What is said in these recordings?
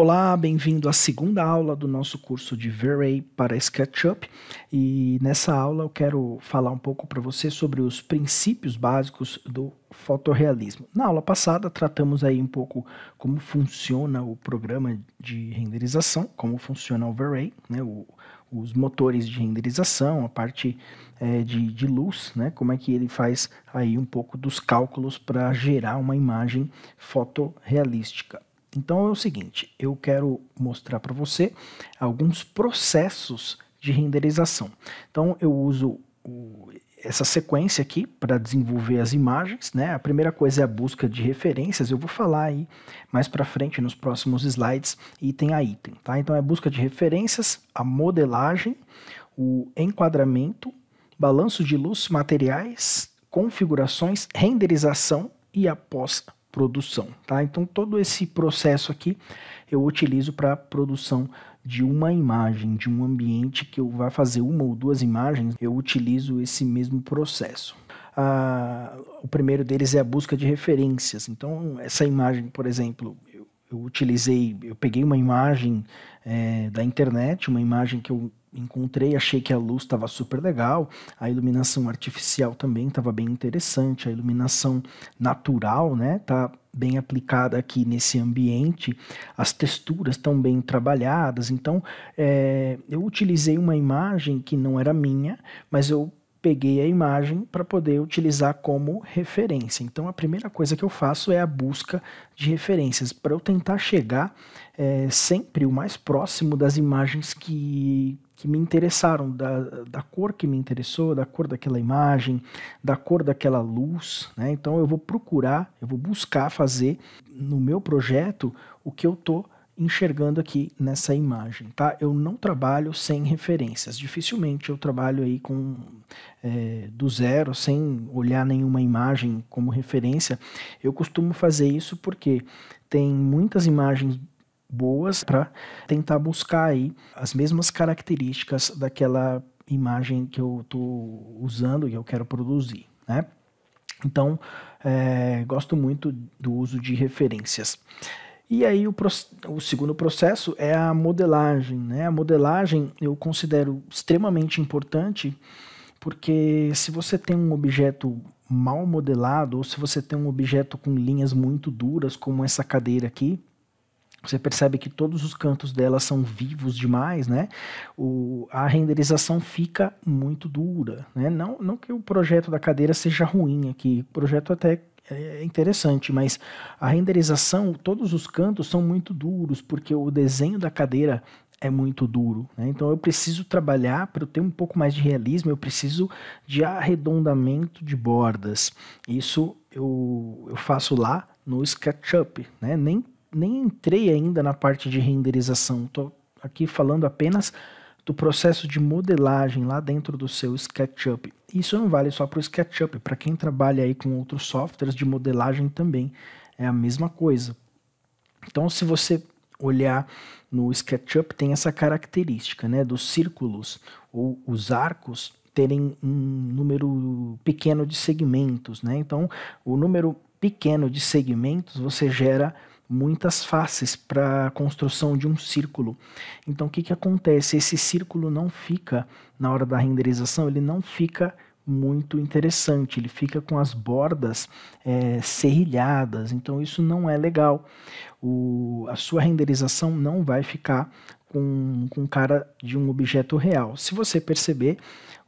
Olá, bem-vindo à segunda aula do nosso curso de V-Ray para SketchUp. E nessa aula eu quero falar um pouco para você sobre os princípios básicos do fotorrealismo. Na aula passada tratamos aí um pouco como funciona o programa de renderização, como funciona o V-Ray, né, os motores de renderização, a parte é, de, de, luz, né? como é que ele faz aí um pouco dos cálculos para gerar uma imagem fotorrealística. Então é o seguinte, eu quero mostrar para você alguns processos de renderização. Então eu uso o, essa sequência aqui para desenvolver as imagens, né? A primeira coisa é a busca de referências, eu vou falar aí mais para frente nos próximos slides, item a item, tá? Então é busca de referências, a modelagem, o enquadramento, balanço de luz, materiais, configurações, renderização e a pós produção, tá? Então todo esse processo aqui eu utilizo para produção de uma imagem, de um ambiente que eu vá fazer uma ou duas imagens, eu utilizo esse mesmo processo. Ah, o primeiro deles é a busca de referências. Então essa imagem, por exemplo, eu utilizei, eu peguei uma imagem é, da internet, uma imagem que eu encontrei, achei que a luz estava super legal, a iluminação artificial também estava bem interessante, a iluminação natural, né, tá bem aplicada aqui nesse ambiente, as texturas estão bem trabalhadas, então é, eu utilizei uma imagem que não era minha, mas eu peguei a imagem para poder utilizar como referência. Então, a primeira coisa que eu faço é a busca de referências, para eu tentar chegar é, sempre o mais próximo das imagens que, que me interessaram, da, da cor que me interessou, da cor daquela imagem, da cor daquela luz. Né? Então, eu vou procurar, eu vou buscar fazer no meu projeto o que eu estou enxergando aqui nessa imagem, tá? Eu não trabalho sem referências, dificilmente eu trabalho aí com é, do zero, sem olhar nenhuma imagem como referência. Eu costumo fazer isso porque tem muitas imagens boas para tentar buscar aí as mesmas características daquela imagem que eu estou usando e eu quero produzir, né? Então, é, gosto muito do uso de referências. E aí o, o, segundo processo é a modelagem. Né? A modelagem eu considero extremamente importante porque se você tem um objeto mal modelado ou se você tem um objeto com linhas muito duras, como essa cadeira aqui, você percebe que todos os cantos dela são vivos demais, né? O, a renderização fica muito dura, né? Não, não que o projeto da cadeira seja ruim aqui, o projeto até é, é interessante, mas a renderização, todos os cantos são muito duros, porque o desenho da cadeira é muito duro. Né? Então eu preciso trabalhar para eu ter um pouco mais de realismo, eu preciso de arredondamento de bordas. Isso eu, eu faço lá no SketchUp. Né? Nem, nem entrei ainda na parte de renderização, estou aqui falando apenas do processo de modelagem lá dentro do seu SketchUp. Isso não vale só para o SketchUp, para quem trabalha aí com outros softwares de modelagem também é a mesma coisa. Então, se você olhar no SketchUp, tem essa característica né, dos círculos ou os arcos terem um número pequeno de segmentos. Né? Então, o número pequeno de segmentos você gera muitas faces para a construção de um círculo. Então o que, que acontece? Esse círculo não fica, na hora da renderização, ele não fica muito interessante, ele fica com as bordas é, serrilhadas, então isso não é legal. O, a sua renderização não vai ficar com, com cara de um objeto real. Se você perceber,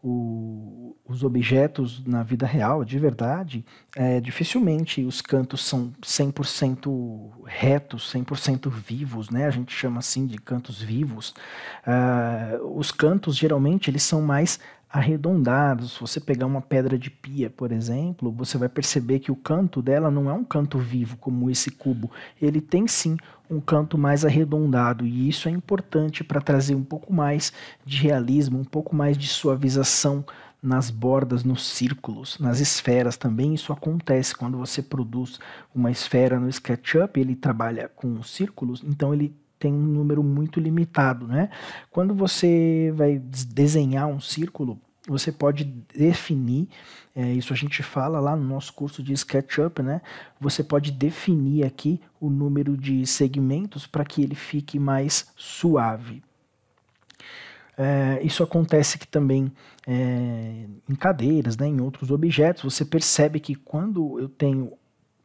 o, os objetos na vida real, de verdade, é, dificilmente os cantos são 100% retos, 100% vivos, né? A gente chama assim de cantos vivos. Uh, os cantos, geralmente, eles são mais arredondados. Se você pegar uma pedra de pia, por exemplo, você vai perceber que o canto dela não é um canto vivo como esse cubo. Ele tem sim um canto mais arredondado e isso é importante para trazer um pouco mais de realismo, um pouco mais de suavização nas bordas, nos círculos, nas esferas também. Isso acontece quando você produz uma esfera no SketchUp, ele trabalha com círculos, então ele tem um número muito limitado, né? Quando você vai desenhar um círculo, você pode definir, é, isso a gente fala lá no nosso curso de SketchUp, né? Você pode definir aqui o número de segmentos para que ele fique mais suave. É, isso acontece que também é, em cadeiras, né, em outros objetos, você percebe que quando eu tenho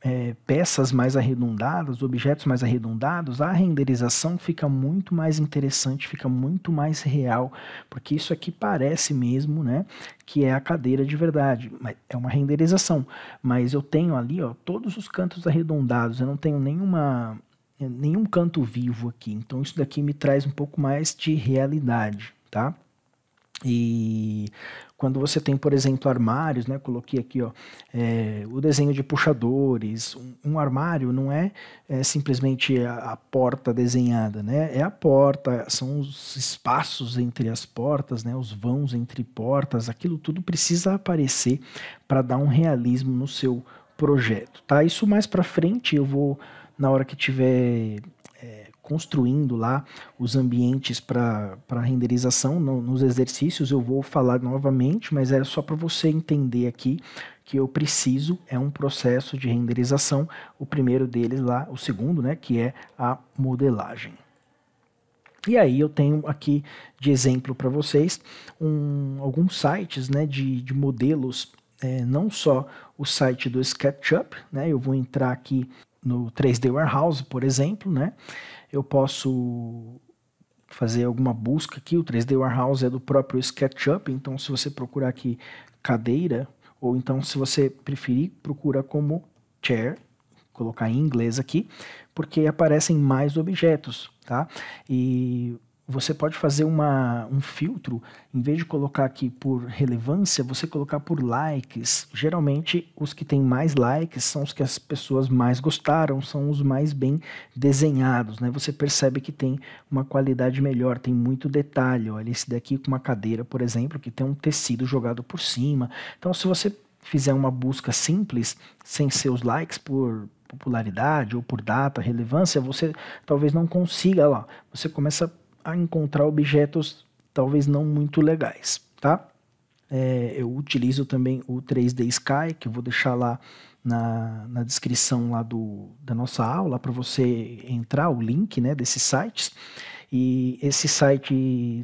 é, peças mais arredondadas, objetos mais arredondados, a renderização fica muito mais interessante, fica muito mais real, porque isso aqui parece mesmo, né, que é a cadeira de verdade, é uma renderização, mas eu tenho ali, ó, todos os cantos arredondados, eu não tenho nenhuma nenhum canto vivo aqui, então isso daqui me traz um pouco mais de realidade, tá? E quando você tem, por exemplo, armários, né? Coloquei aqui, ó, é, o desenho de puxadores. Um, um armário não é, é simplesmente a, a, porta desenhada, né? É a porta, são os espaços entre as portas, né? Os vãos entre portas. Aquilo tudo precisa aparecer para dar um realismo no seu projeto, tá? Isso mais para frente eu vou na hora que tiver construindo lá os ambientes para renderização no, nos exercícios. Eu vou falar novamente, mas é só para você entender aqui que eu preciso é um processo de renderização. O primeiro deles lá, o segundo, né, que é a modelagem. E aí eu tenho aqui de exemplo para vocês um, alguns sites né, de, de modelos, é, não só o site do SketchUp, né, eu vou entrar aqui no 3D Warehouse, por exemplo, né? Eu posso fazer alguma busca aqui. O 3D Warehouse é do próprio SketchUp, então se você procurar aqui cadeira, ou então se você preferir, procura como chair, colocar em inglês aqui, porque aparecem mais objetos, tá? E você pode fazer uma, um filtro, em vez de colocar aqui por relevância, você colocar por likes. Geralmente, os que têm mais likes são os que as pessoas mais gostaram, são os mais bem desenhados. Né? Você percebe que tem uma qualidade melhor, tem muito detalhe. Olha esse daqui com uma cadeira, por exemplo, que tem um tecido jogado por cima. Então, se você fizer uma busca simples, sem seus likes por, popularidade ou por data, relevância, você talvez não consiga lá. Você começa a a encontrar objetos talvez não muito legais, tá? É, eu utilizo também o 3D Sky, que eu vou deixar lá na, na descrição lá do, da nossa aula para você entrar o link né, desses sites. E esse site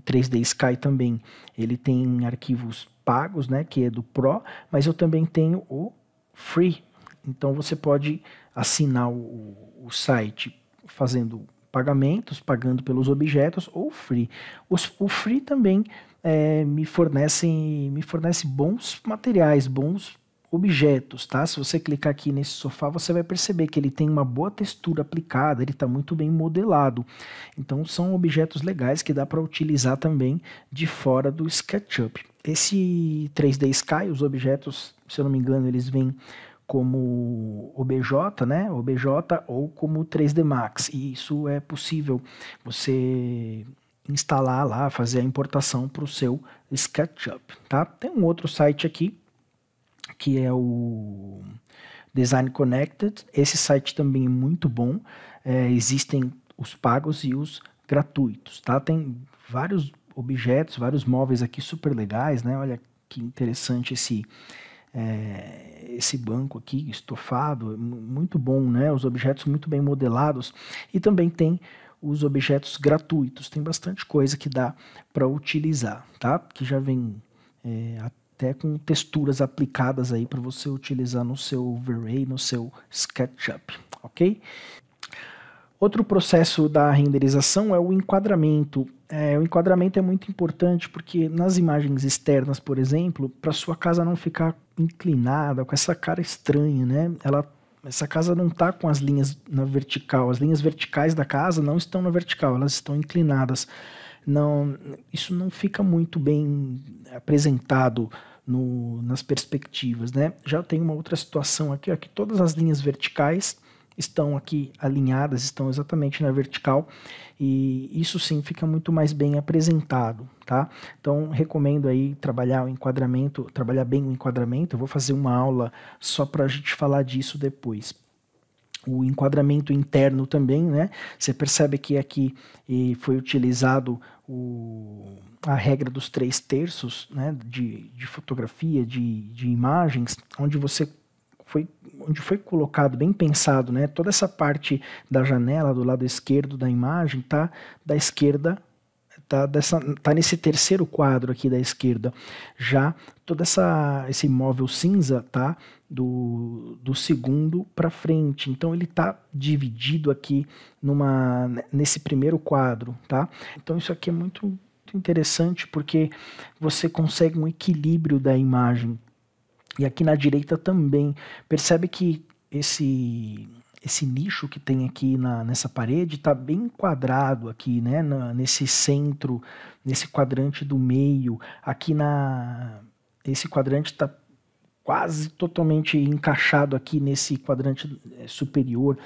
3D Sky também, ele tem arquivos pagos, né, que é do Pro, mas eu também tenho o Free. Então você pode assinar o, o site fazendo pagamentos, pagando pelos objetos ou free. Os, o free também é, me, fornecem, me fornece bons materiais, bons objetos, tá? Se você clicar aqui nesse sofá, você vai perceber que ele tem uma boa textura aplicada, ele está muito bem modelado. Então são objetos legais que dá para utilizar também de fora do SketchUp. Esse 3D Sky, os objetos, se eu não me engano, eles vêm como OBJ, né? OBJ ou como 3D Max. E isso é possível você instalar lá, fazer a importação para o seu SketchUp, tá? Tem um outro site aqui que é o Design Connected. Esse site também é muito bom. É, existem os pagos e os gratuitos, tá? Tem vários objetos, vários móveis aqui super legais, né? Olha que interessante esse é, esse banco aqui estofado, é muito bom, né? Os objetos muito bem modelados e também tem os objetos gratuitos, tem bastante coisa que dá para utilizar, tá? Que já vem é, até com texturas aplicadas aí para você utilizar no seu overlay, no seu SketchUp, ok? Outro processo da renderização é o enquadramento. É, o enquadramento é muito importante porque nas imagens externas, por exemplo, para sua casa não ficar inclinada, com essa cara estranha, né? Ela, essa casa não está com as linhas na vertical, as linhas verticais da casa não estão na vertical, elas estão inclinadas. Não, isso não fica muito bem apresentado no, nas perspectivas, né? Já tem uma outra situação aqui, ó, que todas as linhas verticais estão aqui alinhadas, estão exatamente na vertical e isso sim fica muito mais bem apresentado, tá? Então recomendo aí trabalhar o enquadramento, trabalhar bem o enquadramento. Eu vou fazer uma aula só para a gente falar disso depois. O enquadramento interno também, né? Você percebe que aqui foi utilizado o, a regra dos três terços né, de, de fotografia, de, de imagens, onde você foi onde foi colocado bem pensado, né? Toda essa parte da janela do lado esquerdo da imagem tá da esquerda tá, dessa, tá nesse terceiro quadro aqui da esquerda. Já toda essa esse imóvel cinza tá do, do segundo para frente. Então ele tá dividido aqui numa nesse primeiro quadro, tá? Então isso aqui é muito interessante porque você consegue um equilíbrio da imagem e aqui na direita também. Percebe que esse esse nicho que tem aqui na, nessa parede está bem quadrado aqui, né? Na, nesse centro, nesse quadrante do meio. Aqui na esse quadrante está quase totalmente encaixado aqui nesse quadrante eh, superior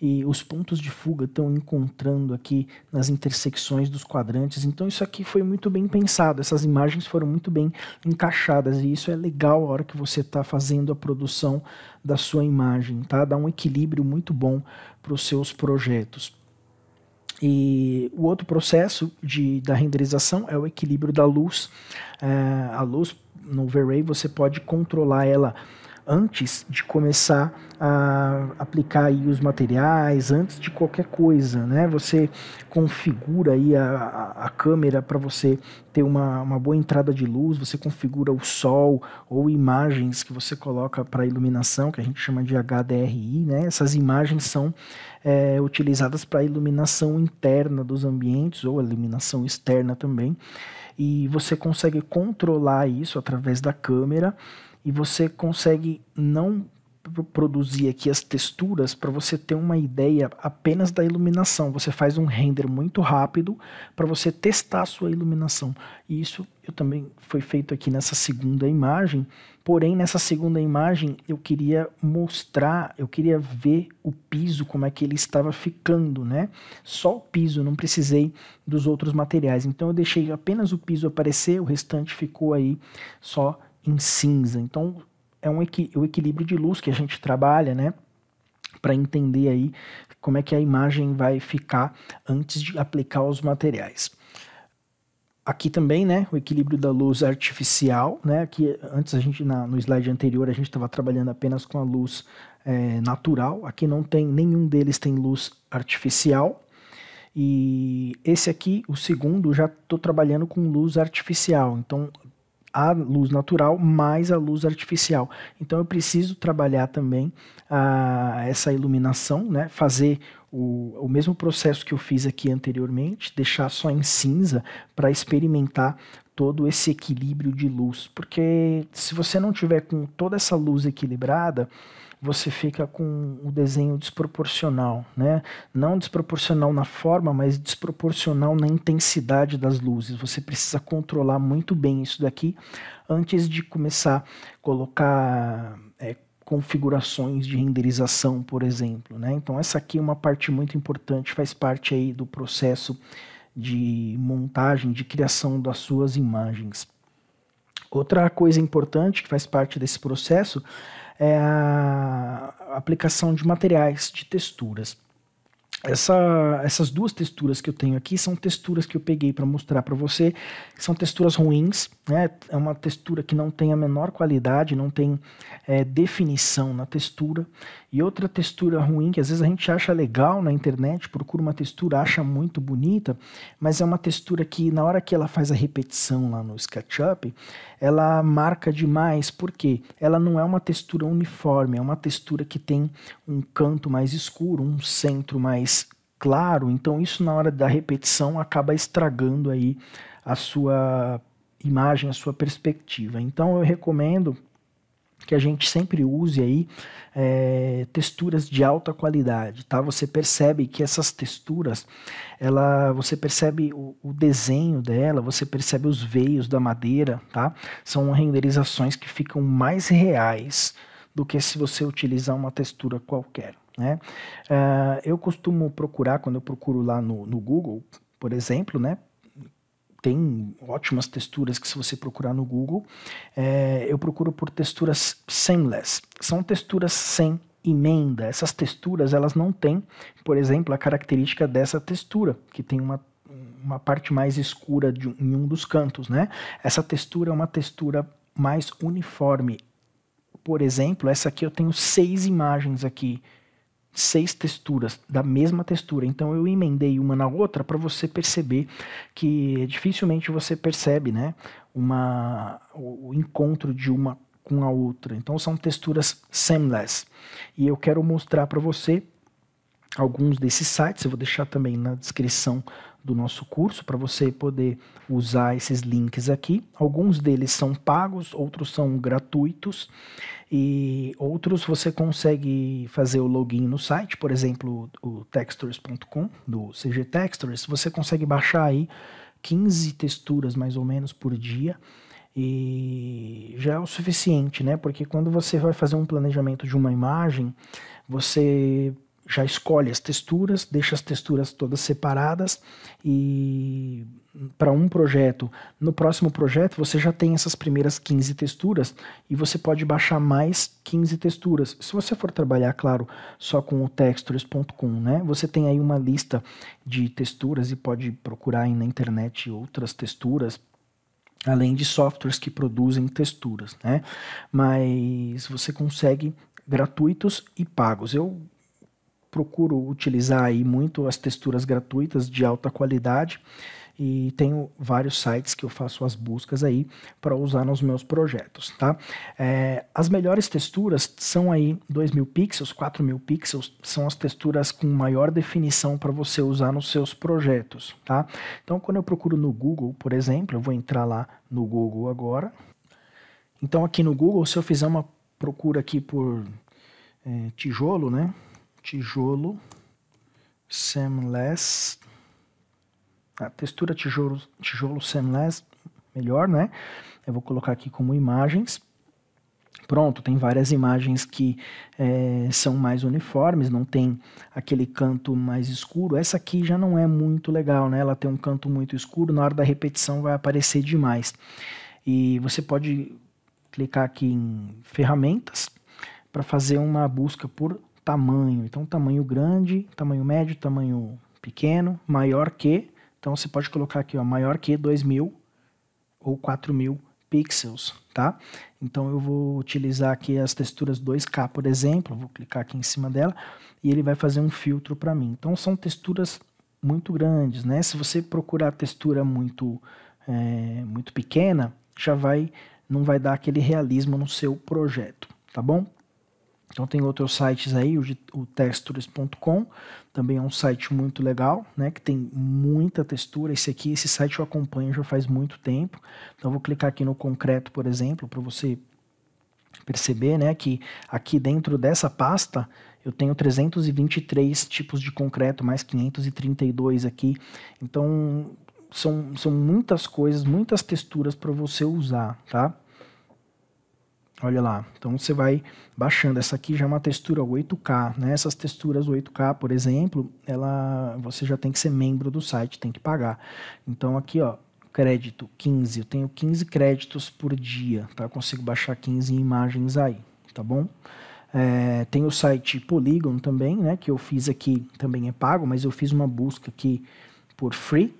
e os pontos de fuga estão encontrando aqui nas intersecções dos quadrantes. Então isso aqui foi muito bem pensado, essas imagens foram muito bem encaixadas e isso é legal a hora que você está fazendo a produção da sua imagem, tá? Dá um equilíbrio muito bom para os seus projetos. E o outro processo de, da renderização é o equilíbrio da luz. É, a luz no V-Ray você pode controlar ela antes de começar a aplicar aí os materiais, antes de qualquer coisa, né? Você configura aí a, a, a câmera para você ter uma, uma boa entrada de luz, você configura o sol ou imagens que você coloca para iluminação, que a gente chama de HDRI, né? Essas imagens são é, utilizadas para iluminação interna dos ambientes ou iluminação externa também, e você consegue controlar isso através da câmera e você consegue não produzir aqui as texturas para você ter uma ideia apenas da iluminação. Você faz um render muito rápido para você testar a sua iluminação. E isso eu também foi feito aqui nessa segunda imagem. Porém, nessa segunda imagem eu queria mostrar, eu queria ver o piso como é que ele estava ficando, né? Só o piso, não precisei dos outros materiais. Então eu deixei apenas o piso aparecer, o restante ficou aí só em cinza. Então, é um equi o equilíbrio de luz que a gente trabalha, né? Para entender aí como é que a imagem vai ficar antes de aplicar os materiais. Aqui também, né, o equilíbrio da luz artificial, né, aqui antes a gente, na, no slide anterior, a gente estava trabalhando apenas com a luz é, natural, aqui não tem, nenhum deles tem luz artificial, e esse aqui, o segundo, já estou trabalhando com luz artificial. Então, a luz natural mais a luz artificial. Então eu preciso trabalhar também a ah, essa iluminação, né? fazer o, o mesmo processo que eu fiz aqui anteriormente, deixar só em cinza para experimentar todo esse equilíbrio de luz, porque se você não tiver com toda essa luz equilibrada, você fica com o desenho desproporcional, né? Não desproporcional na forma, mas desproporcional na intensidade das luzes. Você precisa controlar muito bem isso daqui antes de começar a colocar é, configurações de renderização, por exemplo, né? Então essa aqui é uma parte muito importante, faz parte aí do processo de montagem, de criação das suas imagens. Outra coisa importante que faz parte desse processo é a aplicação de materiais, de texturas essa, essas duas texturas que eu tenho aqui são texturas que eu peguei para mostrar para você, são texturas ruins, né? é uma textura que não tem a menor qualidade, não tem é, definição na textura, e outra textura ruim que às vezes a gente acha legal na internet, procura uma textura, acha muito bonita, mas é uma textura que na hora que ela faz a repetição lá no SketchUp, ela marca demais porque ela não é uma textura uniforme, é uma textura que tem um canto mais escuro, um centro mais claro. Então isso na hora da repetição acaba estragando aí a sua imagem, a sua perspectiva. Então eu recomendo que a gente sempre use aí é, texturas de alta qualidade, tá? Você percebe que essas texturas, ela, você percebe o, o, desenho dela, você percebe os veios da madeira, tá? São renderizações que ficam mais reais do que se você utilizar uma textura qualquer, né? Uh, eu costumo procurar, quando eu procuro lá no, no Google, por exemplo, né? tem ótimas texturas que se você procurar no Google, é, eu procuro por texturas seamless. São texturas sem emenda. Essas texturas elas não têm, por exemplo, a característica dessa textura que tem uma uma parte mais escura de, em um dos cantos, né? Essa textura é uma textura mais uniforme. Por exemplo, essa aqui eu tenho seis imagens aqui seis texturas da mesma textura. Então eu emendei uma na outra para você perceber que dificilmente você percebe, né, uma o encontro de uma com a outra. Então são texturas seamless. E eu quero mostrar para você alguns desses sites, eu vou deixar também na descrição do nosso curso para você poder usar esses links aqui. Alguns deles são pagos, outros são gratuitos e outros você consegue fazer o login no site, por exemplo, o textures.com do CG Textures, você consegue baixar aí 15 texturas mais ou menos por dia e já é o suficiente, né? Porque quando você vai fazer um planejamento de uma imagem, você já escolhe as texturas, deixa as texturas todas separadas e para um projeto. No próximo projeto você já tem essas primeiras 15 texturas e você pode baixar mais 15 texturas. Se você for trabalhar, claro, só com o textures.com, né? Você tem aí uma lista de texturas e pode procurar aí na internet outras texturas além de softwares que produzem texturas, né? Mas você consegue gratuitos e pagos. Eu procuro utilizar aí muito as texturas gratuitas de alta qualidade e tenho vários sites que eu faço as buscas aí para usar nos meus projetos, tá? É, as melhores texturas são aí 2.000 pixels, 4.000 pixels, são as texturas com maior definição para você usar nos seus projetos, tá? Então, quando eu procuro no Google, por exemplo, eu vou entrar lá no Google agora. Então, aqui no Google, se eu fizer uma procura aqui por é, tijolo, né? tijolo, seamless, a textura tijolo, tijolo seamless, melhor, né? Eu vou colocar aqui como imagens. Pronto, tem várias imagens que é, são mais uniformes, não tem aquele canto mais escuro. Essa aqui já não é muito legal, né? Ela tem um canto muito escuro, na hora da repetição vai aparecer demais. E você pode clicar aqui em ferramentas para fazer uma busca por tamanho. Então, tamanho grande, tamanho médio, tamanho pequeno, maior que. Então, você pode colocar aqui, ó, maior que 2000 ou 4000 pixels, tá? Então, eu vou utilizar aqui as texturas 2K, por exemplo. Vou clicar aqui em cima dela e ele vai fazer um filtro para mim. Então, são texturas muito grandes, né? Se você procurar textura muito, é, muito pequena, já vai, não vai dar aquele realismo no seu projeto, tá bom? Então tem outros sites aí, o, o textures.com, também é um site muito legal, né, que tem muita textura. Esse aqui, esse site eu acompanho já faz muito tempo. Então vou clicar aqui no concreto, por exemplo, para você perceber, né, que aqui dentro dessa pasta eu tenho 323 tipos de concreto, mais 532 aqui. Então são, são muitas coisas, muitas texturas para você usar, tá? Olha lá. Então você vai baixando. Essa aqui já é uma textura 8K. Né? Essas texturas 8K, por exemplo, ela, você já tem que ser membro do site, tem que pagar. Então aqui, ó, crédito 15. Eu tenho 15 créditos por dia. Tá? Eu consigo baixar 15 imagens aí, tá bom? É, tem o site Polygon também, né? Que eu fiz aqui, também é pago, mas eu fiz uma busca aqui por free.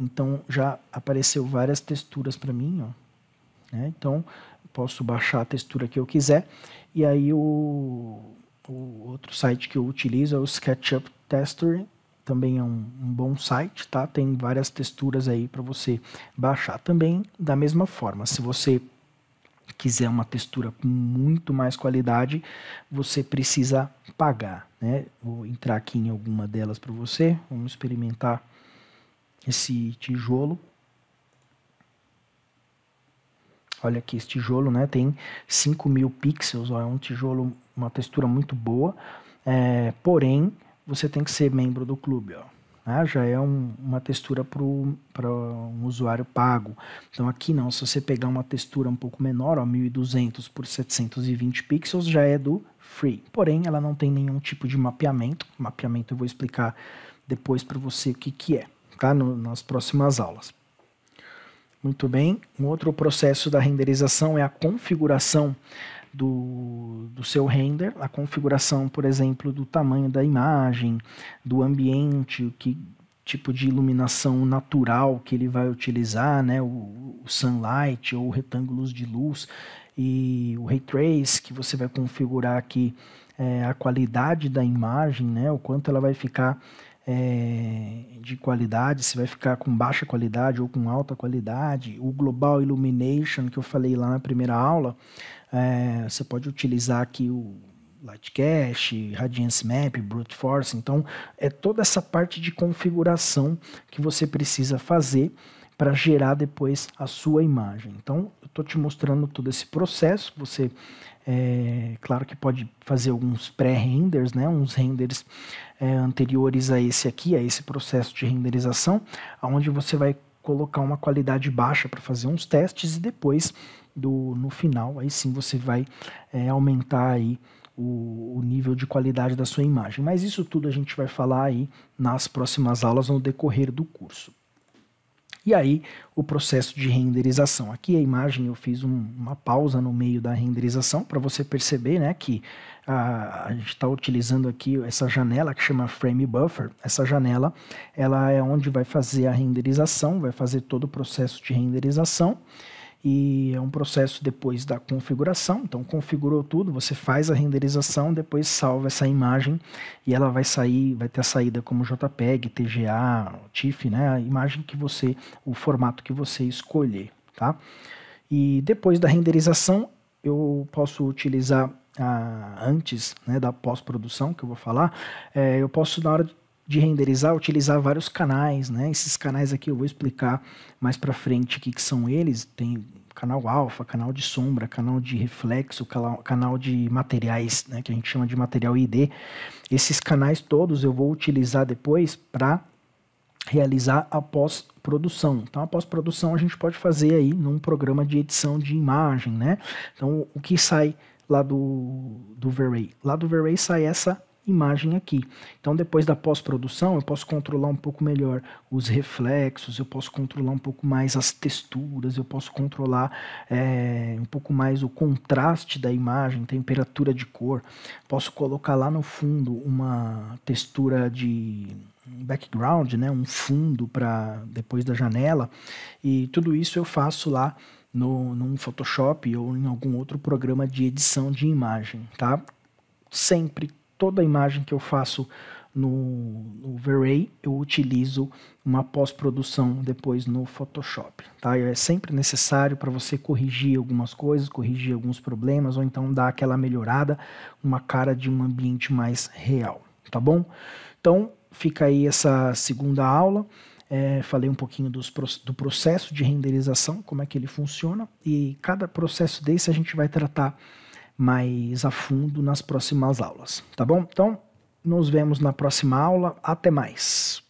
Então já apareceu várias texturas para mim, ó. Né? Então posso baixar a textura que eu quiser. E aí o, o outro site que eu utilizo é o SketchUp Texture, também é um, um bom site, tá? Tem várias texturas aí para você baixar também da mesma forma. Se você quiser uma textura com muito mais qualidade, você precisa pagar, né? Vou entrar aqui em alguma delas para você. Vamos experimentar esse tijolo. Olha aqui, esse tijolo né, tem 5000 mil pixels, ó, é um tijolo, uma textura muito boa, é, porém você tem que ser membro do clube. Ó, né, já é um, uma textura para um usuário pago. Então aqui não, se você pegar uma textura um pouco menor, ó, 1200 por 720 pixels, já é do free. Porém, ela não tem nenhum tipo de mapeamento. Mapeamento eu vou explicar depois para você o que, que é, tá? No, nas próximas aulas. Muito bem. Um outro processo da renderização é a configuração do, do seu render, a configuração, por exemplo, do tamanho da imagem, do ambiente, que tipo de iluminação natural que ele vai utilizar, né? o, o sunlight ou retângulos de luz e o ray trace que você vai configurar aqui é, a qualidade da imagem, né? o quanto ela vai ficar é, de qualidade, se vai ficar com baixa qualidade ou com alta qualidade. O Global Illumination, que eu falei lá na primeira aula, é, você pode utilizar aqui o Light Cache, Radiance Map, Brute Force. Então, é toda essa parte de configuração que você precisa fazer para gerar depois a sua imagem. Então, eu estou te mostrando todo esse processo. Você, é, claro que pode fazer alguns pré-renders, né, uns renders é, anteriores a esse aqui, a esse processo de renderização, onde você vai colocar uma qualidade baixa para fazer uns testes e depois, do, no final, aí sim você vai é, aumentar aí o, o, nível de qualidade da sua imagem. Mas isso tudo a gente vai falar aí nas próximas aulas no decorrer do curso. E aí o processo de renderização. Aqui a imagem eu fiz um, uma pausa no meio da renderização para você perceber né, que a, ah, a gente está utilizando aqui essa janela que chama frame buffer. Essa janela ela é onde vai fazer a renderização, vai fazer todo o processo de renderização e é um processo depois da configuração. Então, configurou tudo, você faz a renderização, depois salva essa imagem e ela vai sair, vai ter a saída como JPEG, TGA, TIFF, né? A imagem que você, o formato que você escolher, tá? E depois da renderização, eu posso utilizar antes né, da pós-produção que eu vou falar, é, eu posso na hora de de renderizar, utilizar vários canais, né? Esses canais aqui eu vou explicar mais para frente o que, que são eles. Tem canal alfa, canal de sombra, canal de reflexo, canal de materiais, né, que a gente chama de material ID. Esses canais todos eu vou utilizar depois para realizar a pós-produção. Então, a pós-produção a gente pode fazer aí num programa de edição de imagem, né? Então, o que sai lá do, do V-Ray? Lá do V-Ray sai essa imagem aqui. Então, depois da pós-produção, eu posso controlar um pouco melhor os reflexos, eu posso controlar um pouco mais as texturas, eu posso controlar é, um pouco mais o contraste da imagem, temperatura de cor. Posso colocar lá no fundo uma textura de background, né, um fundo para depois da janela, e tudo isso eu faço lá no, num Photoshop ou em algum outro programa de edição de imagem, tá? Sempre toda imagem que eu faço no, no V-Ray, eu utilizo uma pós-produção depois no Photoshop. Tá? É sempre necessário para você corrigir algumas coisas, corrigir alguns problemas, ou então dar aquela melhorada, uma cara de um ambiente mais real, tá bom? Então, fica aí essa segunda aula. É, falei um pouquinho dos, do processo de renderização, como é que ele funciona, e cada processo desse a gente vai tratar mais a fundo nas próximas aulas, tá bom? Então, nos vemos na próxima aula. Até mais.